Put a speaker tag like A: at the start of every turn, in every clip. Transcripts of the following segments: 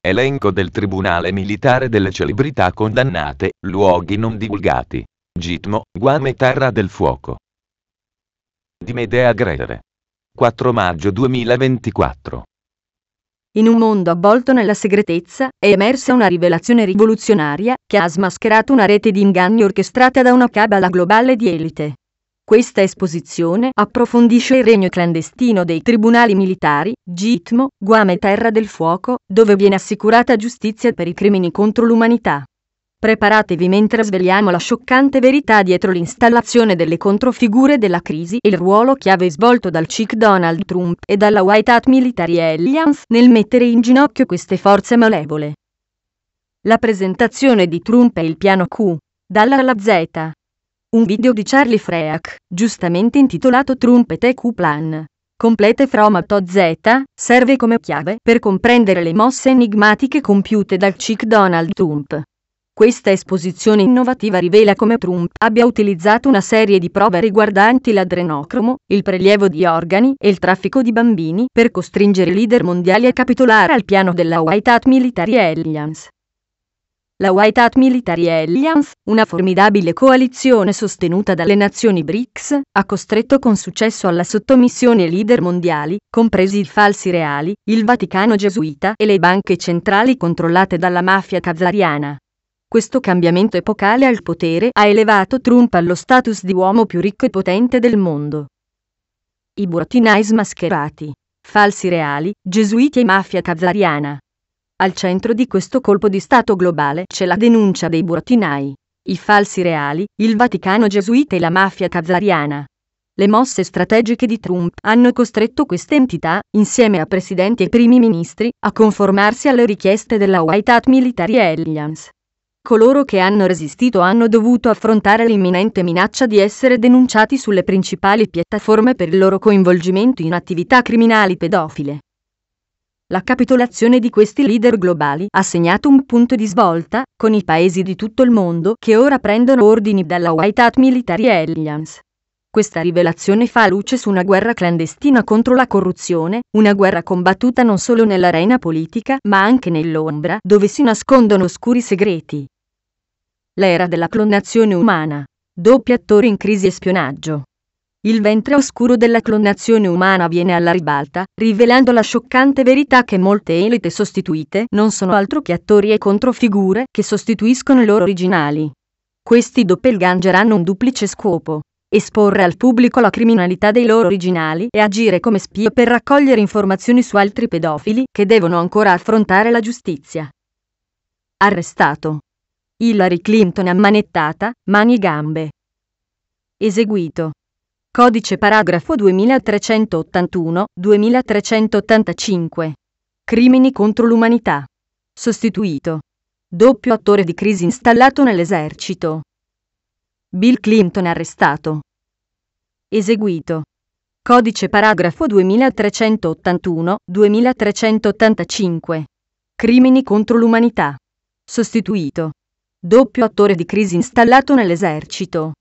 A: Elenco del Tribunale Militare delle Celebrità Condannate, Luoghi non divulgati. Gitmo, Guam e Terra del Fuoco. Di Medea Grevere. 4 maggio 2024. In un mondo avvolto nella segretezza, è emersa una rivelazione rivoluzionaria che ha smascherato una rete di inganni orchestrata da una cabala globale di elite. Questa esposizione approfondisce il regno clandestino dei tribunali militari, Gitmo, Guam e Terra del Fuoco, dove viene assicurata giustizia per i crimini contro l'umanità. Preparatevi mentre svegliamo la scioccante verità dietro l'installazione delle controfigure della crisi e il ruolo chiave svolto dal CIC Donald Trump e dalla White Hat Military Alliance nel mettere in ginocchio queste forze malevole. La presentazione di Trump e il piano Q. Dalla alla Z un video di Charlie Freak, giustamente intitolato Trumpet EQ Plan. Complete from a to Z, serve come chiave per comprendere le mosse enigmatiche compiute dal Chick Donald Trump. Questa esposizione innovativa rivela come Trump abbia utilizzato una serie di prove riguardanti l'adrenocromo, il prelievo di organi e il traffico di bambini per costringere i leader mondiali a capitolare al piano della White Hat Military Alliance la White Hat Military Alliance, una formidabile coalizione sostenuta dalle nazioni BRICS, ha costretto con successo alla sottomissione leader mondiali, compresi i falsi reali, il Vaticano gesuita e le banche centrali controllate dalla mafia kazariana. Questo cambiamento epocale al potere ha elevato Trump allo status di uomo più ricco e potente del mondo. I burattinai smascherati. Falsi reali, gesuiti e mafia kazariana. Al centro di questo colpo di Stato globale c'è la denuncia dei burattinai, i falsi reali, il Vaticano gesuita e la mafia kazariana. Le mosse strategiche di Trump hanno costretto queste entità, insieme a presidenti e primi ministri, a conformarsi alle richieste della White Hat Military Alliance. Coloro che hanno resistito hanno dovuto affrontare l'imminente minaccia di essere denunciati sulle principali piattaforme per il loro coinvolgimento in attività criminali pedofile. La capitolazione di questi leader globali ha segnato un punto di svolta, con i paesi di tutto il mondo che ora prendono ordini dalla White Hat Military Alliance. Questa rivelazione fa luce su una guerra clandestina contro la corruzione, una guerra combattuta non solo nell'arena politica, ma anche nell'ombra, dove si nascondono oscuri segreti. L'era della clonazione umana. Doppi attori in crisi e spionaggio il ventre oscuro della clonazione umana viene alla ribalta, rivelando la scioccante verità che molte elite sostituite non sono altro che attori e controfigure che sostituiscono i loro originali. Questi doppelganger hanno un duplice scopo. Esporre al pubblico la criminalità dei loro originali e agire come spie per raccogliere informazioni su altri pedofili che devono ancora affrontare la giustizia. Arrestato. Hillary Clinton ammanettata, mani e gambe. Eseguito. Codice paragrafo 2381, 2385. Crimini contro l'umanità. Sostituito. Doppio attore di crisi installato nell'esercito. Bill Clinton arrestato. Eseguito. Codice paragrafo 2381, 2385. Crimini contro l'umanità. Sostituito. Doppio attore di crisi installato nell'esercito.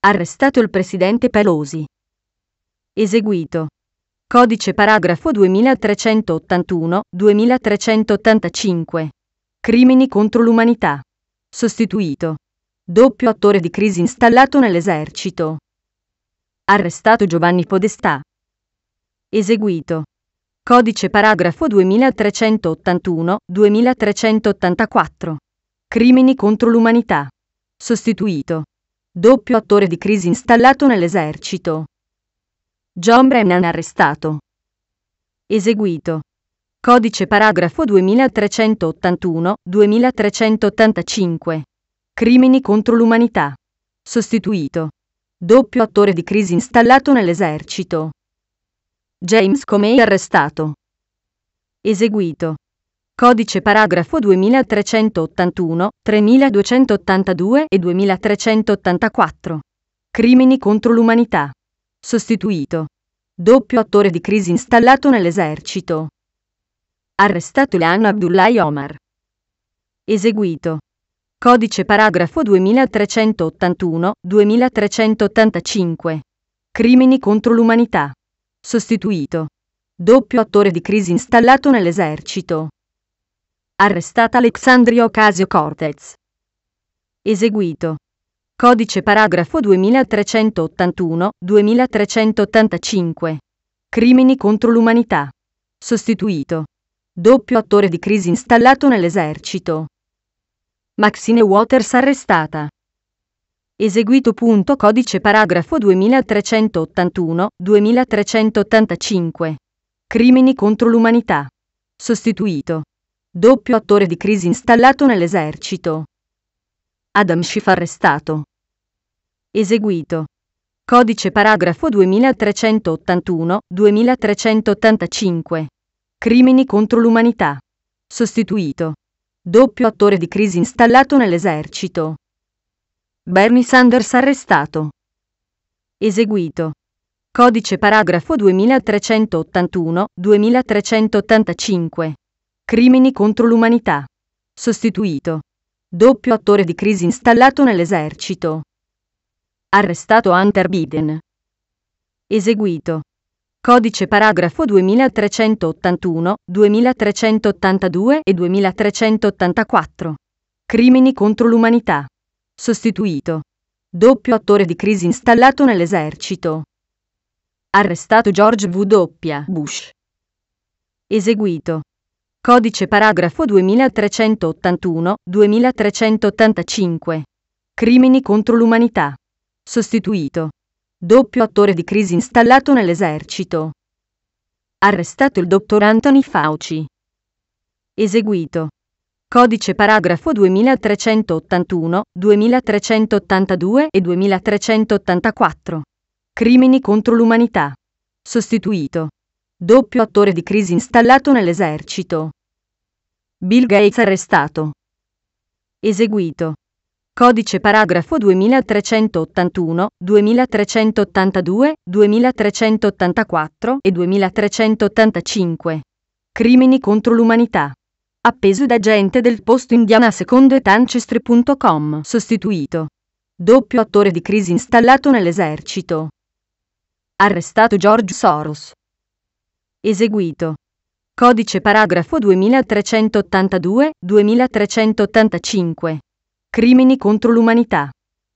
A: Arrestato il presidente Pelosi. Eseguito. Codice paragrafo 2381-2385. Crimini contro l'umanità. Sostituito. Doppio attore di crisi installato nell'esercito. Arrestato Giovanni Podestà. Eseguito. Codice paragrafo 2381-2384. Crimini contro l'umanità. Sostituito doppio attore di crisi installato nell'esercito. John Brennan arrestato. Eseguito. Codice paragrafo 2381-2385. Crimini contro l'umanità. Sostituito. Doppio attore di crisi installato nell'esercito. James Comey arrestato. Eseguito. Codice paragrafo 2381, 3282 e 2384. Crimini contro l'umanità. Sostituito. Doppio attore di crisi installato nell'esercito. Arrestato Ilan Abdullah Omar. Eseguito. Codice paragrafo 2381, 2385. Crimini contro l'umanità. Sostituito. Doppio attore di crisi installato nell'esercito. Arrestata Alexandria Ocasio-Cortez. Eseguito. Codice paragrafo 2381-2385. Crimini contro l'umanità. Sostituito. Doppio attore di crisi installato nell'esercito. Maxine Waters arrestata. Eseguito punto codice paragrafo 2381-2385. Crimini contro l'umanità. Sostituito doppio attore di crisi installato nell'esercito. Adam Schiff arrestato. Eseguito. Codice paragrafo 2381-2385. Crimini contro l'umanità. Sostituito. Doppio attore di crisi installato nell'esercito. Bernie Sanders arrestato. Eseguito. Codice paragrafo 2381-2385. Crimini contro l'umanità. Sostituito. Doppio attore di crisi installato nell'esercito. Arrestato Hunter Biden. Eseguito. Codice paragrafo 2381, 2382 e 2384. Crimini contro l'umanità. Sostituito. Doppio attore di crisi installato nell'esercito. Arrestato George W. Bush. Eseguito. Codice paragrafo 2381-2385. Crimini contro l'umanità. Sostituito. Doppio attore di crisi installato nell'esercito. Arrestato il dottor Anthony Fauci. Eseguito. Codice paragrafo 2381, 2382 e 2384. Crimini contro l'umanità. Sostituito doppio attore di crisi installato nell'esercito. Bill Gates arrestato. Eseguito. Codice paragrafo 2381, 2382, 2384 e 2385. Crimini contro l'umanità. Appeso da agente del posto indiana secondo et ancestry.com sostituito. Doppio attore di crisi installato nell'esercito. Arrestato George Soros. Eseguito. Codice paragrafo 2382-2385. Crimini contro l'umanità.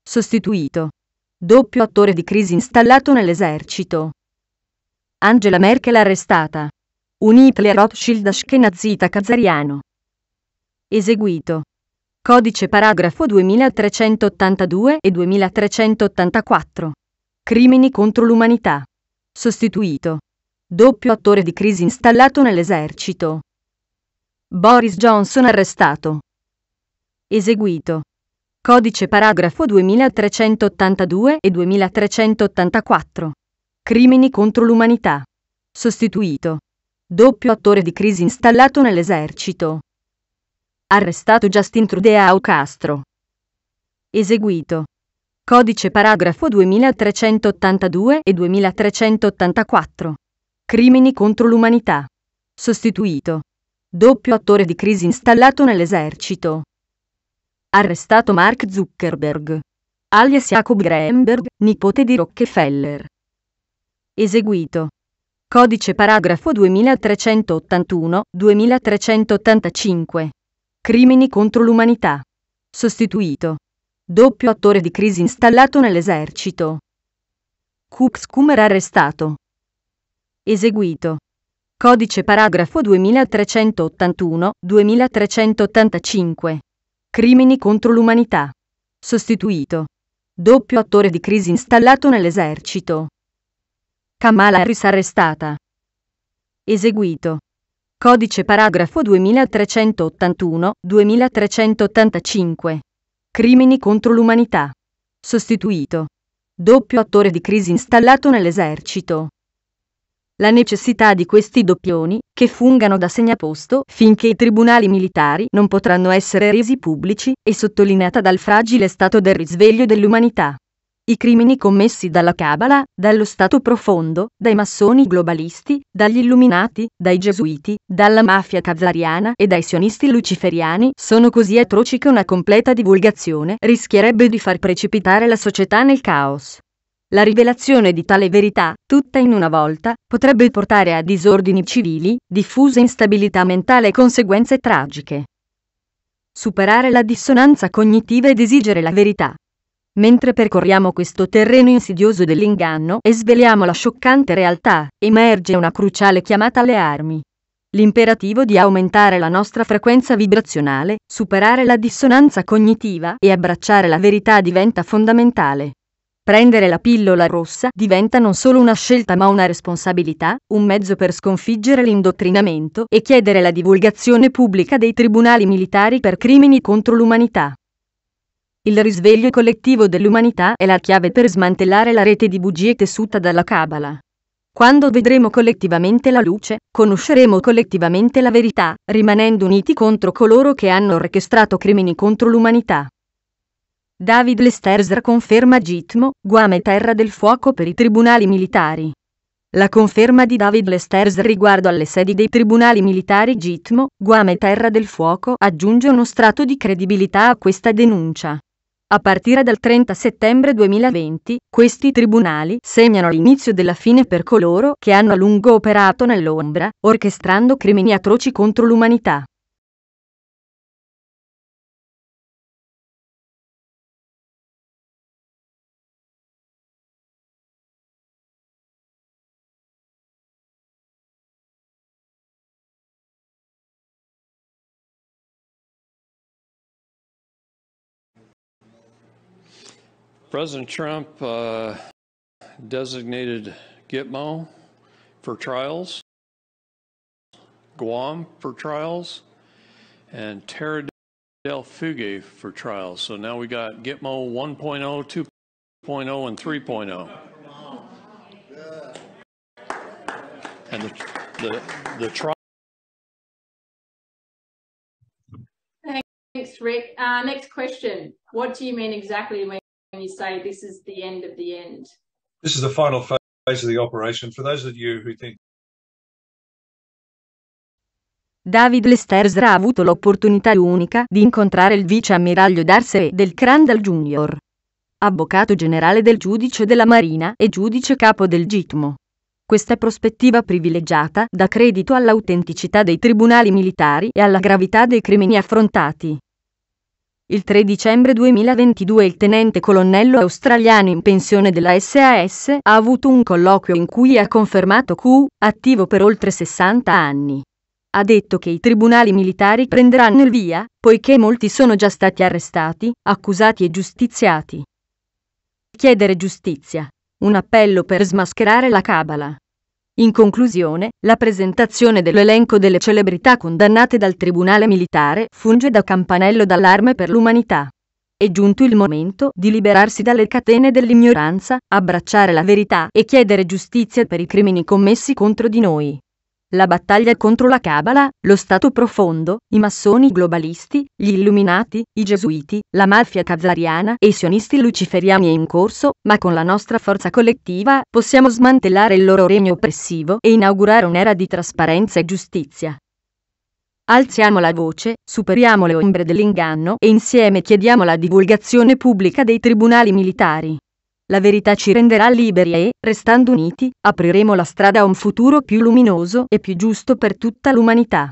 A: Sostituito. Doppio attore di crisi installato nell'esercito. Angela Merkel arrestata. Un Hitler Rothschild Ashkenazita Kazariano. Eseguito. Codice paragrafo 2382 e 2384. Crimini contro l'umanità. Sostituito doppio attore di crisi installato nell'esercito. Boris Johnson arrestato. Eseguito. Codice paragrafo 2382 e 2384. Crimini contro l'umanità. Sostituito. Doppio attore di crisi installato nell'esercito. Arrestato Justin Trudeau Castro. Eseguito. Codice paragrafo 2382 e 2384. Crimini contro l'umanità. Sostituito. Doppio attore di crisi installato nell'esercito. Arrestato Mark Zuckerberg. Alias Jacob Greenberg, nipote di Rockefeller. Eseguito. Codice paragrafo 2381-2385. Crimini contro l'umanità. Sostituito. Doppio attore di crisi installato nell'esercito. Cookscoomer arrestato. Eseguito. Codice paragrafo 2381-2385. Crimini contro l'umanità. Sostituito. Doppio attore di crisi installato nell'esercito. Kamala Harris arrestata. Eseguito. Codice paragrafo 2381-2385. Crimini contro l'umanità. Sostituito. Doppio attore di crisi installato nell'esercito la necessità di questi doppioni, che fungano da segnaposto finché i tribunali militari non potranno essere resi pubblici, è sottolineata dal fragile stato del risveglio dell'umanità. I crimini commessi dalla Cabala, dallo Stato profondo, dai massoni globalisti, dagli illuminati, dai gesuiti, dalla mafia kazariana e dai sionisti luciferiani sono così atroci che una completa divulgazione rischierebbe di far precipitare la società nel caos. La rivelazione di tale verità, tutta in una volta, potrebbe portare a disordini civili, diffuse instabilità mentale e conseguenze tragiche. Superare la dissonanza cognitiva ed esigere la verità. Mentre percorriamo questo terreno insidioso dell'inganno e sveliamo la scioccante realtà, emerge una cruciale chiamata alle armi. L'imperativo di aumentare la nostra frequenza vibrazionale, superare la dissonanza cognitiva e abbracciare la verità diventa fondamentale. Prendere la pillola rossa diventa non solo una scelta ma una responsabilità, un mezzo per sconfiggere l'indottrinamento e chiedere la divulgazione pubblica dei tribunali militari per crimini contro l'umanità. Il risveglio collettivo dell'umanità è la chiave per smantellare la rete di bugie tessuta dalla Cabala. Quando vedremo collettivamente la luce, conosceremo collettivamente la verità, rimanendo uniti contro coloro che hanno orchestrato crimini contro l'umanità. David Lesterzer conferma Gitmo, Guam e Terra del Fuoco per i tribunali militari. La conferma di David Lesterzer riguardo alle sedi dei tribunali militari Gitmo, Guam e Terra del Fuoco aggiunge uno strato di credibilità a questa denuncia. A partire dal 30 settembre 2020, questi tribunali segnano l'inizio della fine per coloro che hanno a lungo operato nell'ombra, orchestrando crimini atroci contro l'umanità. President Trump uh, designated Gitmo for trials, Guam for trials, and Terra del Fuge for trials. So now we got Gitmo 1.0, 2.0, and 3.0. and the, the, the trial. Thanks, Rick. Uh, next question. What do you mean exactly when you say this is the end of the end? This is the final phase of the operation. For those of you who think David Lestersra ha avuto l'opportunità unica di incontrare il vice ammiraglio Darcy del Crandall Jr., avvocato generale del giudice della Marina e giudice capo del Gitmo. Questa prospettiva privilegiata dà credito all'autenticità dei tribunali militari e alla gravità dei crimini affrontati. Il 3 dicembre 2022 il tenente colonnello australiano in pensione della SAS ha avuto un colloquio in cui ha confermato Q, attivo per oltre 60 anni. Ha detto che i tribunali militari prenderanno il via, poiché molti sono già stati arrestati, accusati e giustiziati. Chiedere giustizia. Un appello per smascherare la cabala. In conclusione, la presentazione dell'elenco delle celebrità condannate dal Tribunale Militare funge da campanello d'allarme per l'umanità. È giunto il momento di liberarsi dalle catene dell'ignoranza, abbracciare la verità e chiedere giustizia per i crimini commessi contro di noi la battaglia contro la Cabala, lo Stato profondo, i massoni globalisti, gli illuminati, i gesuiti, la mafia kazariana e i sionisti luciferiani è in corso, ma con la nostra forza collettiva possiamo smantellare il loro regno oppressivo e inaugurare un'era di trasparenza e giustizia. Alziamo la voce, superiamo le ombre dell'inganno e insieme chiediamo la divulgazione pubblica dei tribunali militari. La verità ci renderà liberi e, restando uniti, apriremo la strada a un futuro più luminoso e più giusto per tutta l'umanità.